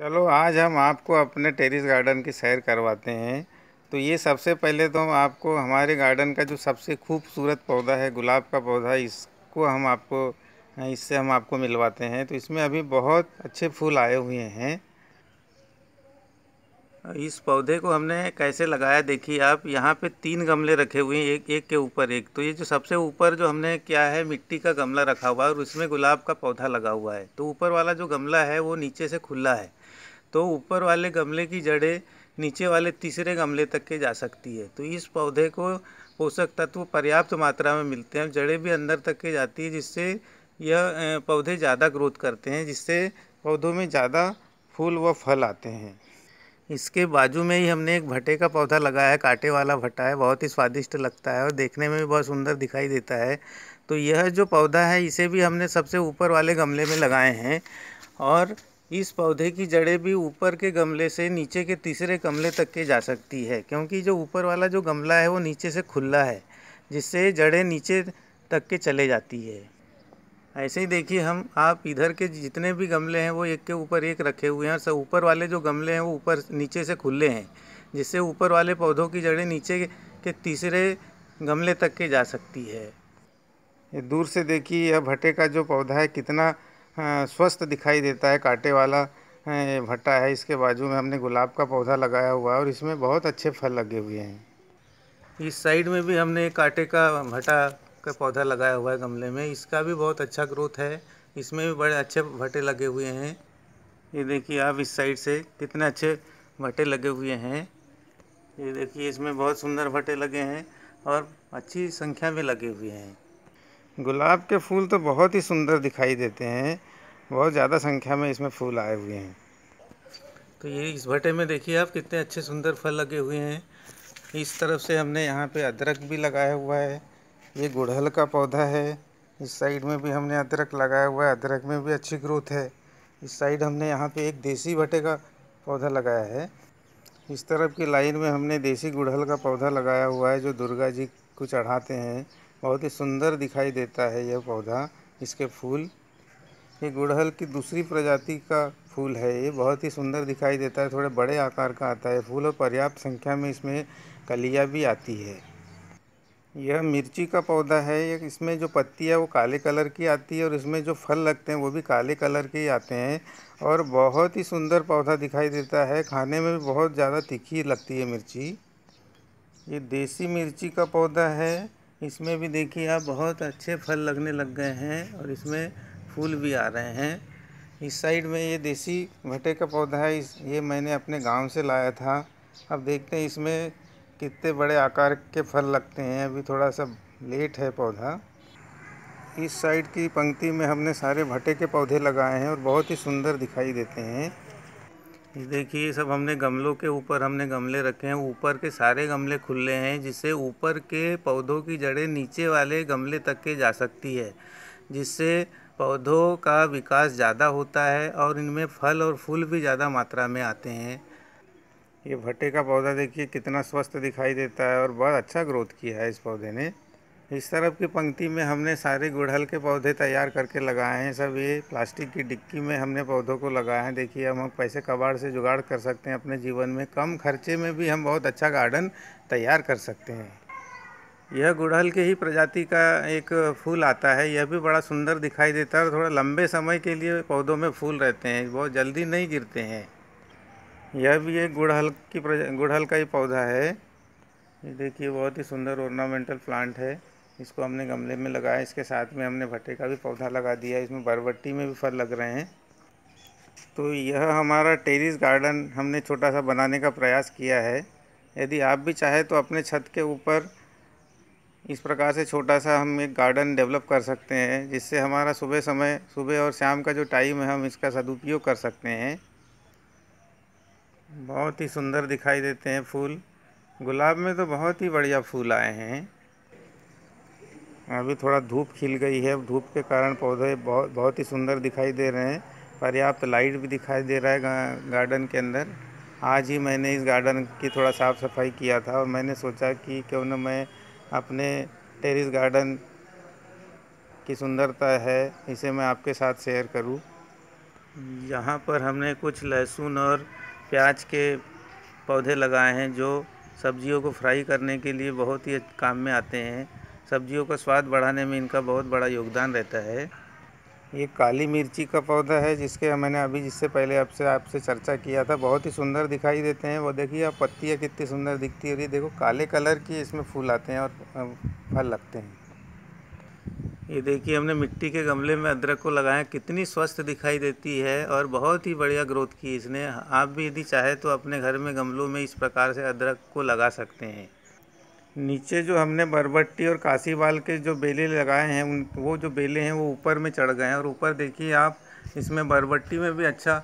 चलो आज हम आपको अपने टेरिस गार्डन की सैर करवाते हैं तो ये सबसे पहले तो हम आपको हमारे गार्डन का जो सबसे खूबसूरत पौधा है गुलाब का पौधा इसको हम आपको हाँ, इससे हम आपको मिलवाते हैं तो इसमें अभी बहुत अच्छे फूल आए हुए हैं इस पौधे को हमने कैसे लगाया देखिए आप यहाँ पे तीन गमले रखे हुए हैं एक एक के ऊपर एक तो ये जो सबसे ऊपर जो हमने क्या है मिट्टी का गमला रखा हुआ है और उसमें गुलाब का पौधा लगा हुआ है तो ऊपर वाला जो गमला है वो नीचे से खुला है तो ऊपर वाले गमले की जड़ें नीचे वाले तीसरे गमले तक के जा सकती है तो इस पौधे को पोषक तत्व पर्याप्त मात्रा में मिलते हैं जड़ें भी अंदर तक के जाती है जिससे यह पौधे ज़्यादा ग्रोथ करते हैं जिससे पौधों में ज़्यादा फूल व फल आते हैं इसके बाजू में ही हमने एक भट्टे का पौधा लगाया है कांटे वाला भट्टा है बहुत ही स्वादिष्ट लगता है और देखने में भी बहुत सुंदर दिखाई देता है तो यह जो पौधा है इसे भी हमने सबसे ऊपर वाले गमले में लगाए हैं और इस पौधे की जड़ें भी ऊपर के गमले से नीचे के तीसरे गमले तक के जा सकती है क्योंकि जो ऊपर वाला जो गमला है वो नीचे से खुला है जिससे जड़ें नीचे तक के चले जाती है ऐसे ही देखिए हम आप इधर के जितने भी गमले हैं वो एक के ऊपर एक रखे हुए हैं और सब ऊपर वाले जो गमले हैं वो ऊपर नीचे से खुले हैं जिससे ऊपर वाले पौधों की जड़ें नीचे के तीसरे गमले तक के जा सकती है दूर से देखिए यह भट्टे का जो पौधा है कितना हाँ, स्वस्थ दिखाई देता है कांटे वाला भट्टा है इसके बाजू में हमने गुलाब का पौधा लगाया हुआ है और इसमें बहुत अच्छे फल लगे हुए हैं इस साइड में भी हमने कांटे का भट्टा का पौधा लगाया हुआ है गमले में इसका भी बहुत अच्छा ग्रोथ है इसमें भी बड़े अच्छे भट्टे लगे हुए हैं ये देखिए आप इस साइड से कितने अच्छे भट्टे लगे हुए हैं ये देखिए इसमें बहुत सुंदर भट्टे लगे हैं और अच्छी संख्या में लगे हुए हैं गुलाब के फूल तो बहुत ही सुंदर दिखाई देते हैं बहुत ज़्यादा संख्या में इसमें फूल आए हुए हैं तो ये इस भट्टे में देखिए आप कितने अच्छे सुंदर फल लगे हुए हैं इस तरफ से हमने यहाँ पे अदरक भी लगाया हुआ है ये गुड़हल का पौधा है इस साइड में भी हमने अदरक लगाया हुआ है अदरक में भी अच्छी ग्रोथ है इस साइड हमने यहाँ पे एक देसी भट्टे का पौधा लगाया है इस तरफ की लाइन में हमने देसी गुड़हल का पौधा लगाया हुआ है जो दुर्गा जी को चढ़ाते हैं बहुत ही सुंदर दिखाई देता है यह पौधा इसके फूल ये गुड़हल की दूसरी प्रजाति का फूल है ये बहुत ही सुंदर दिखाई देता है थोड़े बड़े आकार का आता है फूल और पर्याप्त संख्या में इसमें कलियाँ भी आती है यह मिर्ची का पौधा है ये इसमें जो पत्ती है वो काले कलर की आती है और इसमें जो फल लगते हैं वो भी काले कलर के आते हैं और बहुत ही सुंदर पौधा दिखाई देता है खाने में भी बहुत ज़्यादा तीखी लगती है मिर्ची ये देसी मिर्ची का पौधा है इसमें भी देखिए आप बहुत अच्छे फल लगने लग गए हैं और इसमें फूल भी आ रहे हैं इस साइड में ये देसी भट्टे का पौधा है इस ये मैंने अपने गांव से लाया था अब देखते हैं इसमें कितने बड़े आकार के फल लगते हैं अभी थोड़ा सा लेट है पौधा इस साइड की पंक्ति में हमने सारे भट्टे के पौधे लगाए हैं और बहुत ही सुंदर दिखाई देते हैं देखिए सब हमने गमलों के ऊपर हमने गमले रखे हैं ऊपर के सारे गमले खुले हैं जिससे ऊपर के पौधों की जड़ें नीचे वाले गमले तक के जा सकती है जिससे पौधों का विकास ज़्यादा होता है और इनमें फल और फूल भी ज़्यादा मात्रा में आते हैं ये भट्टे का पौधा देखिए कितना स्वस्थ दिखाई देता है और बहुत अच्छा ग्रोथ किया है इस पौधे ने इस तरफ की पंक्ति में हमने सारे गुड़हल के पौधे तैयार करके लगाए हैं सब ये प्लास्टिक की डिक्की में हमने पौधों को लगाए हैं देखिए हम पैसे कबाड़ से जुगाड़ कर सकते हैं अपने जीवन में कम खर्चे में भी हम बहुत अच्छा गार्डन तैयार कर सकते हैं यह गुड़हल के ही प्रजाति का एक फूल आता है यह भी बड़ा सुंदर दिखाई देता है और थोड़ा लंबे समय के लिए पौधों में फूल रहते हैं बहुत जल्दी नहीं गिरते हैं यह भी एक गुड़हल की गुड़हल का ही पौधा है ये देखिए बहुत ही सुंदर ऑर्नामेंटल प्लांट है इसको हमने गमले में लगाया इसके साथ में हमने भट्टे का भी पौधा लगा दिया इसमें बरबट्टी में भी फल लग रहे हैं तो यह हमारा टेरिस गार्डन हमने छोटा सा बनाने का प्रयास किया है यदि आप भी चाहें तो अपने छत के ऊपर इस प्रकार से छोटा सा हम एक गार्डन डेवलप कर सकते हैं जिससे हमारा सुबह समय सुबह और शाम का जो टाइम है हम इसका सदुपयोग कर सकते हैं बहुत ही सुंदर दिखाई देते हैं फूल गुलाब में तो बहुत ही बढ़िया फूल आए हैं अभी थोड़ा धूप खिल गई है धूप के कारण पौधे बहुत बहुत ही सुंदर दिखाई दे रहे हैं पर्याप्त लाइट भी दिखाई दे रहा है गार्डन के अंदर आज ही मैंने इस गार्डन की थोड़ा साफ़ सफाई किया था और मैंने सोचा कि क्यों न मैं अपने टेरिस गार्डन की सुंदरता है इसे मैं आपके साथ शेयर करूं। यहाँ पर हमने कुछ लहसुन और प्याज के पौधे लगाए हैं जो सब्जियों को फ्राई करने के लिए बहुत ही काम में आते हैं सब्जियों का स्वाद बढ़ाने में इनका बहुत बड़ा योगदान रहता है ये काली मिर्ची का पौधा है जिसके मैंने अभी जिससे पहले आपसे आपसे चर्चा किया था बहुत ही सुंदर दिखाई देते हैं वो देखिए आप पत्तियाँ कितनी सुंदर दिखती है देखो काले कलर की इसमें फूल आते हैं और फल लगते हैं ये देखिए हमने मिट्टी के गमले में अदरक को लगाया कितनी स्वस्थ दिखाई देती है और बहुत ही बढ़िया ग्रोथ की इसने आप भी यदि चाहे तो अपने घर में गमलों में इस प्रकार से अदरक को लगा सकते हैं नीचे जो हमने बरबट्टी और बाल के जो बेले लगाए हैं उन वो जो बेले हैं वो ऊपर में चढ़ गए हैं और ऊपर देखिए आप इसमें बरबट्टी में भी अच्छा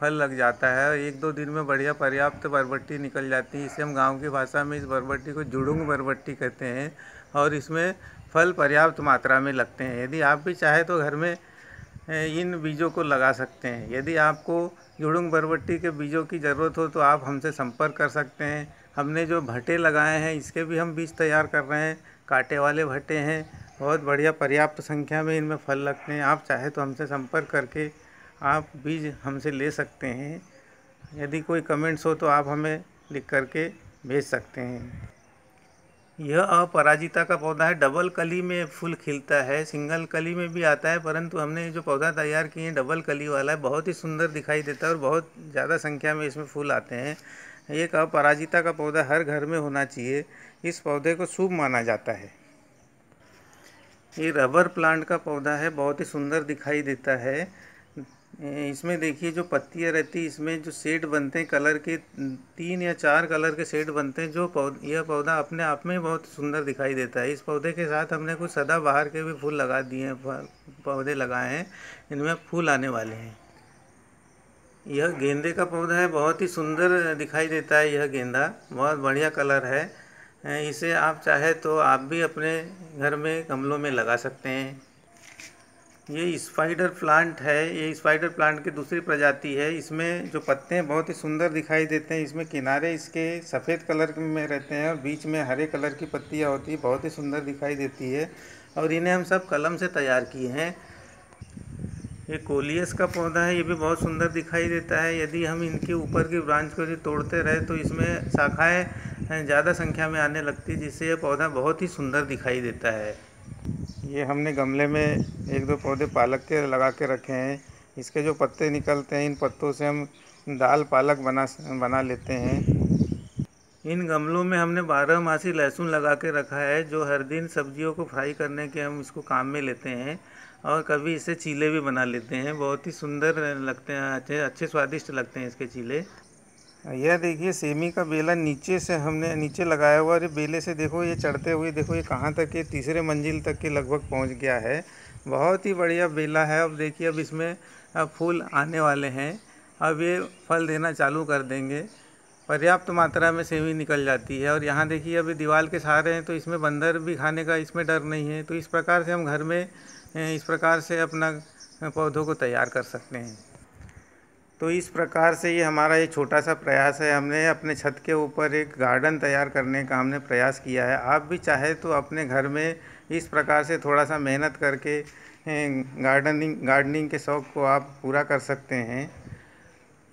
फल लग जाता है और एक दो दिन में बढ़िया पर्याप्त तो बरबट्टी निकल जाती है इसे हम गांव की भाषा में इस बरबट्टी को जुड़ुंग बरबट्टी कहते हैं और इसमें फल पर्याप्त मात्रा में लगते हैं यदि आप भी चाहें तो घर में इन बीजों को लगा सकते हैं यदि आपको जुड़ुंग बरबट्टी के बीजों की ज़रूरत हो तो आप हमसे संपर्क कर सकते हैं हमने जो भट्टे लगाए हैं इसके भी हम बीज तैयार कर रहे हैं कांटे वाले भट्टे हैं बहुत बढ़िया पर्याप्त संख्या में इनमें फल लगते हैं आप चाहे तो हमसे संपर्क करके आप बीज हमसे ले सकते हैं यदि कोई कमेंट्स हो तो आप हमें लिख करके भेज सकते हैं यह अपराजिता का पौधा है डबल कली में फूल खिलता है सिंगल कली में भी आता है परंतु हमने जो पौधा तैयार किए हैं डबल कली वाला है बहुत ही सुंदर दिखाई देता है और बहुत ज़्यादा संख्या में इसमें फूल आते हैं एक अपराजिता का पौधा हर घर में होना चाहिए इस पौधे को शुभ माना जाता है ये रबर प्लांट का पौधा है बहुत ही सुंदर दिखाई देता है इसमें देखिए जो पत्तियाँ रहती है इसमें जो शेड बनते हैं कलर के तीन या चार कलर के शेड बनते हैं जो पौध यह पौधा अपने आप में बहुत सुंदर दिखाई देता है इस पौधे के साथ हमने कुछ सदाबहार के भी फूल लगा दिए हैं पौधे लगाए हैं इनमें फूल आने वाले हैं यह गेंदे का पौधा है बहुत ही सुंदर दिखाई देता है यह गेंदा बहुत बढ़िया कलर है इसे आप चाहे तो आप भी अपने घर में गमलों में लगा सकते हैं ये स्पाइडर प्लांट है ये स्पाइडर प्लांट की दूसरी प्रजाति है इसमें जो पत्ते हैं बहुत ही सुंदर दिखाई देते हैं इसमें किनारे इसके सफ़ेद कलर में रहते हैं और बीच में हरे कलर की पत्तियाँ होती है बहुत ही सुंदर दिखाई देती है और इन्हें हम सब कलम से तैयार किए हैं ये कोलियस का पौधा है ये भी बहुत सुंदर दिखाई देता है यदि हम इनके ऊपर की ब्रांच को यदि तोड़ते रहे तो इसमें शाखाएँ ज़्यादा संख्या में आने लगती जिससे यह पौधा बहुत ही सुंदर दिखाई देता है ये हमने गमले में एक दो पौधे पालक के लगा के रखे हैं इसके जो पत्ते निकलते हैं इन पत्तों से हम दाल पालक बना बना लेते हैं इन गमलों में हमने बारह मासी लहसुन लगा के रखा है जो हर दिन सब्जियों को फ्राई करने के हम इसको काम में लेते हैं और कभी इसे चीले भी बना लेते हैं बहुत ही सुंदर लगते हैं अच्छे अच्छे स्वादिष्ट लगते हैं इसके चीले यह देखिए सेमी का बेला नीचे से हमने नीचे लगाया हुआ और ये बेले से देखो ये चढ़ते हुए देखो ये कहाँ तक ये तीसरे मंजिल तक के लगभग पहुँच गया है बहुत ही बढ़िया बेला है अब देखिए अब इसमें अब फूल आने वाले हैं अब ये फल देना चालू कर देंगे पर्याप्त मात्रा में सेवी निकल जाती है और यहाँ देखिए अभी दीवार के सहारे हैं तो इसमें बंदर भी खाने का इसमें डर नहीं है तो इस प्रकार से हम घर में इस प्रकार से अपना पौधों को तैयार कर सकते हैं तो इस प्रकार से ये हमारा एक छोटा सा प्रयास है हमने अपने छत के ऊपर एक गार्डन तैयार करने का हमने प्रयास किया है आप भी चाहे तो अपने घर में इस प्रकार से थोड़ा सा मेहनत करके गार्डनिंग गार्डनिंग के शौक़ को आप पूरा कर सकते हैं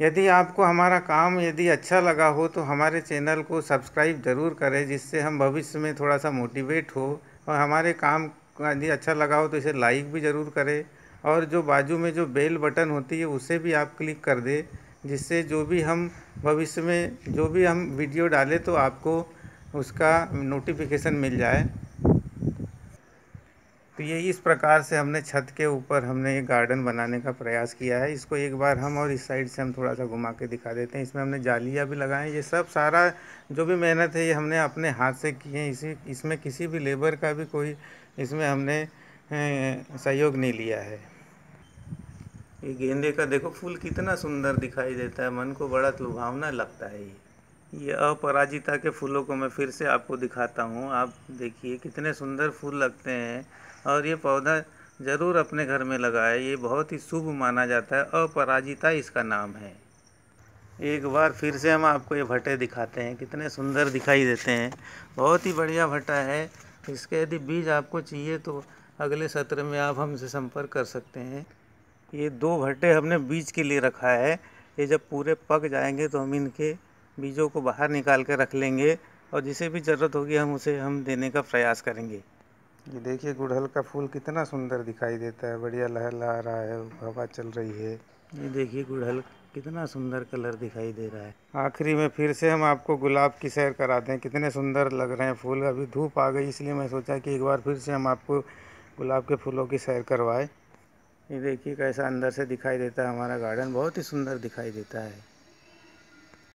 यदि आपको हमारा काम यदि अच्छा लगा हो तो हमारे चैनल को सब्सक्राइब ज़रूर करें जिससे हम भविष्य में थोड़ा सा मोटिवेट हो और हमारे काम यदि अच्छा लगा हो तो इसे लाइक भी ज़रूर करें और जो बाजू में जो बेल बटन होती है उसे भी आप क्लिक कर दें जिससे जो भी हम भविष्य में जो भी हम वीडियो डालें तो आपको उसका नोटिफिकेशन मिल जाए तो ये इस प्रकार से हमने छत के ऊपर हमने ये गार्डन बनाने का प्रयास किया है इसको एक बार हम और इस साइड से हम थोड़ा सा घुमा के दिखा देते हैं इसमें हमने जालियाँ भी लगाए ये सब सारा जो भी मेहनत है ये हमने अपने हाथ से किए हैं इसी इसमें किसी भी लेबर का भी कोई इसमें हमने सहयोग नहीं लिया है ये गेंदे का देखो फूल कितना सुंदर दिखाई देता है मन को बड़ा लुभावना लगता है ये ये अपराजिता के फूलों को मैं फिर से आपको दिखाता हूँ आप देखिए कितने सुंदर फूल लगते हैं और ये पौधा ज़रूर अपने घर में लगाए ये बहुत ही शुभ माना जाता है अपराजिता इसका नाम है एक बार फिर से हम आपको ये भट्टे दिखाते हैं कितने सुंदर दिखाई देते हैं बहुत ही बढ़िया भट्टा है इसके यदि बीज आपको चाहिए तो अगले सत्र में आप हमसे संपर्क कर सकते हैं ये दो भट्टे हमने बीज के लिए रखा है ये जब पूरे पक जाएंगे तो हम इनके बीजों को बाहर निकाल कर रख लेंगे और जिसे भी ज़रूरत होगी हम उसे हम देने का प्रयास करेंगे ये देखिए गुड़हल का फूल कितना सुंदर दिखाई देता है बढ़िया लहला रहा है हवा चल रही है ये देखिए गुड़हल कितना सुंदर कलर दिखाई दे रहा है आखिरी में फिर से हम आपको गुलाब की सैर कराते हैं कितने सुंदर लग रहे हैं फूल अभी धूप आ गई इसलिए मैं सोचा कि एक बार फिर से हम आपको गुलाब के फूलों की सैर करवाएं ये देखिए कैसा अंदर से दिखाई देता है हमारा गार्डन बहुत ही सुंदर दिखाई देता है